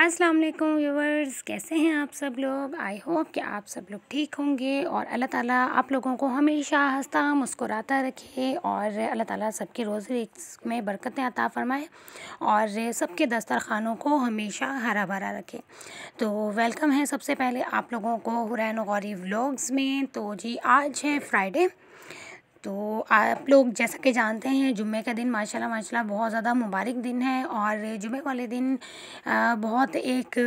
अस्सलाम वालेकुम व्यूवर्स कैसे हैं आप सब लोग आई होप कि आप सब लोग ठीक होंगे और अल्लाह ताला आप लोगों को हमेशा हंसता मुस्कुराता रखे और अल्लाह ताला सबके रोज़ में बरकतें अता फ़रमाए और सबके दस्तरखानों को हमेशा हरा भरा रखे तो वेलकम है सबसे पहले आप लोगों को हुरैन गौरी व्लॉग्स में तो जी आज है फ्राइडे तो आप लोग जैसा कि जानते हैं जुम्मे का दिन माशाल्लाह माशाल्लाह बहुत ज़्यादा मुबारक दिन है और जुम्मे वाले दिन बहुत एक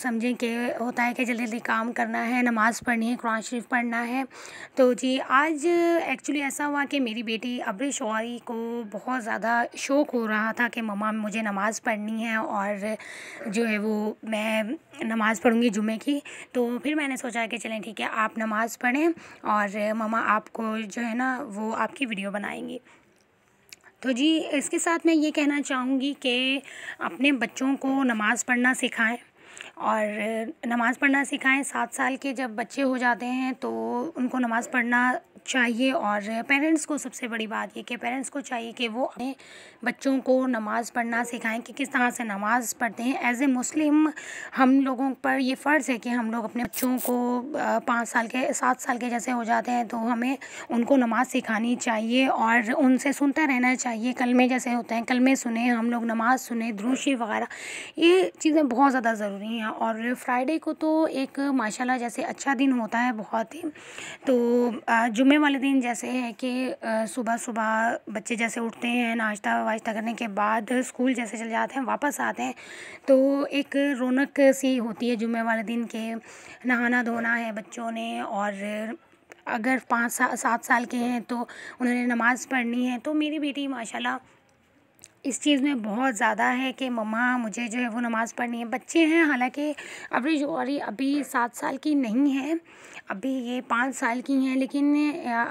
समझें कि होता है कि जल्दी जल्दी काम करना है नमाज़ पढ़नी है कुरान शरीफ पढ़ना है तो जी आज एक्चुअली ऐसा हुआ कि मेरी बेटी अबरी शौरी को बहुत ज़्यादा शौक़ हो रहा था कि ममा मुझे नमाज़ पढ़नी है और जो है वो मैं नमाज़ पढ़ूँगी जुम्मे की तो फिर मैंने सोचा कि चलें ठीक है आप नमाज़ पढ़ें और ममा आपको जो है ना वो आपकी वीडियो बनाएंगी तो जी इसके साथ मैं ये कहना चाहूँगी कि अपने बच्चों को नमाज़ पढ़ना सिखाएं और नमाज़ पढ़ना सिखाएं सात साल के जब बच्चे हो जाते हैं तो उनको नमाज़ पढ़ना चाहिए और पेरेंट्स को सबसे बड़ी बात ये कि पेरेंट्स को चाहिए कि वो अपने बच्चों को नमाज़ पढ़ना सिखाएं कि किस तरह से नमाज़ पढ़ते हैं एज ए मुस्लिम हम लोगों पर ये फ़र्ज़ है कि हम लोग अपने बच्चों को पाँच साल के सात साल के जैसे हो जाते हैं तो हमें उनको नमाज़ सिखानी चाहिए और उनसे सुनते रहना चाहिए कलमे जैसे होते हैं कलमे सुने हम लोग नमाज़ सुने दुरुशी वगैरह ये चीज़ें बहुत ज़्यादा ज़रूरी हैं और फ्राइडे को तो एक माशाल्लाह जैसे अच्छा दिन होता है बहुत ही तो जुम्मे जुम्मे वाले दिन जैसे है कि सुबह सुबह बच्चे जैसे उठते हैं नाश्ता वाश्ता करने के बाद स्कूल जैसे चले जाते हैं वापस आते हैं तो एक रौनक सी होती है जुम्मे वाले दिन के नहाना धोना है बच्चों ने और अगर पाँच सा सात साल के हैं तो उन्होंने नमाज़ पढ़नी है तो मेरी बेटी माशाल्लाह इस चीज़ में बहुत ज़्यादा है कि मम्मा मुझे जो है वो नमाज़ पढ़नी है बच्चे हैं हालांकि अभी जो अरे अभी सात साल की नहीं है अभी ये पाँच साल की हैं लेकिन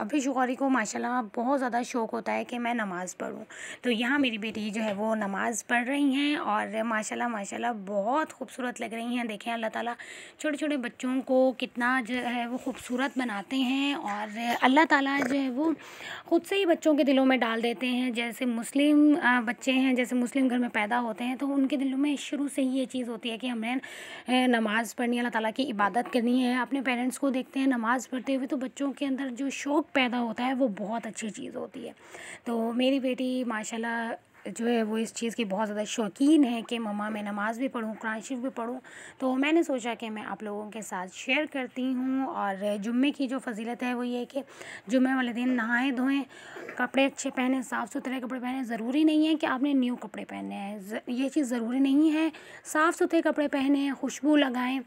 अभी शुगौरी को माशाल्लाह बहुत ज़्यादा शौक़ होता है कि मैं नमाज़ पढ़ूँ तो यहाँ मेरी बेटी जो है वो नमाज़ पढ़ रही हैं और माशाल्लाह माशाल्लाह बहुत खूबसूरत लग रही हैं देखें अल्लाह ताला छोटे छोटे बच्चों को कितना जो है वो खूबसूरत बनाते हैं और अल्लाह ताला जो है वो ख़ुद से ही बच्चों के दिलों में डाल देते हैं जैसे मुस्लिम बच्चे बच्चे हैं जैसे मुस्लिम घर में पैदा होते हैं तो उनके दिलों में शुरू से ही ये चीज़ होती है कि हमें नमाज़ पढ़नी अल्लाह ताला की इबादत करनी है अपने पेरेंट्स को देखते हैं नमाज़ पढ़ते हुए तो बच्चों के अंदर जो शौक़ पैदा होता है वो बहुत अच्छी चीज़ होती है तो मेरी बेटी माशाला जो है वो इस चीज़ की बहुत ज़्यादा शौकीन है कि ममा मैं नमाज़ भी पढ़ूँ कुरान शिफ़ भी पढ़ूँ तो मैंने सोचा कि मैं आप लोगों के साथ शेयर करती हूँ और जुम्मे की जो फजीलत है वो ये कि जुम्मे वाले दिन नहाए धोएँ कपड़े अच्छे पहने साफ़ सुथरे कपड़े पहने ज़रूरी नहीं है कि आपने न्यू कपड़े पहने हैं ये चीज़ ज़रूरी नहीं है साफ़ सुथरे कपड़े पहने खुशबू लगाएँ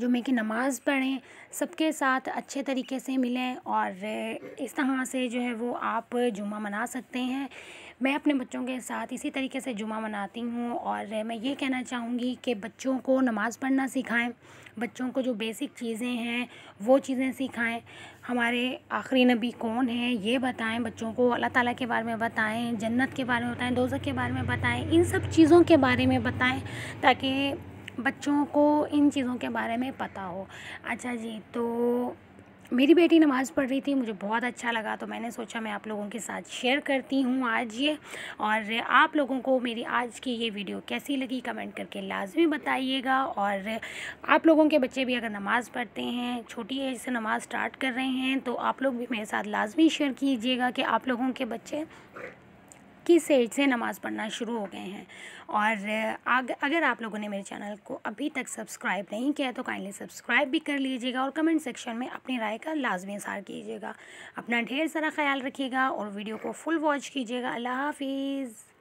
जुमे की नमाज़ पढ़ें सबके साथ अच्छे तरीके से मिलें और इस तरह से जो है वो आप जुमा मना सकते हैं मैं अपने बच्चों के साथ इसी तरीके से जुमा मनाती हूँ और मैं ये कहना चाहूँगी कि बच्चों को नमाज़ पढ़ना सिखाएं बच्चों को जो बेसिक चीज़ें हैं वो चीज़ें सिखाएं हमारे आखिरी नबी कौन हैं ये बताएं बच्चों को अल्लाह ताला के बारे में बताएं जन्नत के बारे में बताएं दोजक के बारे में बताएं इन सब चीज़ों के बारे में बताएं ताकि बच्चों को इन चीज़ों के बारे में पता हो अच्छा जी तो मेरी बेटी नमाज़ पढ़ रही थी मुझे बहुत अच्छा लगा तो मैंने सोचा मैं आप लोगों के साथ शेयर करती हूँ आज ये और आप लोगों को मेरी आज की ये वीडियो कैसी लगी कमेंट करके लाजमी बताइएगा और आप लोगों के बच्चे भी अगर नमाज़ पढ़ते हैं छोटी एज से नमाज़ स्टार्ट कर रहे हैं तो आप लोग भी मेरे साथ लाजमी शेयर कीजिएगा कि आप लोगों के बच्चे की एज से नमाज़ पढ़ना शुरू हो गए हैं और आग, अगर आप लोगों ने मेरे चैनल को अभी तक सब्सक्राइब नहीं किया तो काइंडली सब्सक्राइब भी कर लीजिएगा और कमेंट सेक्शन में अपनी राय का लाजमी इजहार कीजिएगा अपना ढेर सारा ख्याल रखिएगा और वीडियो को फुल वॉच कीजिएगा अल्लाह हाफिज़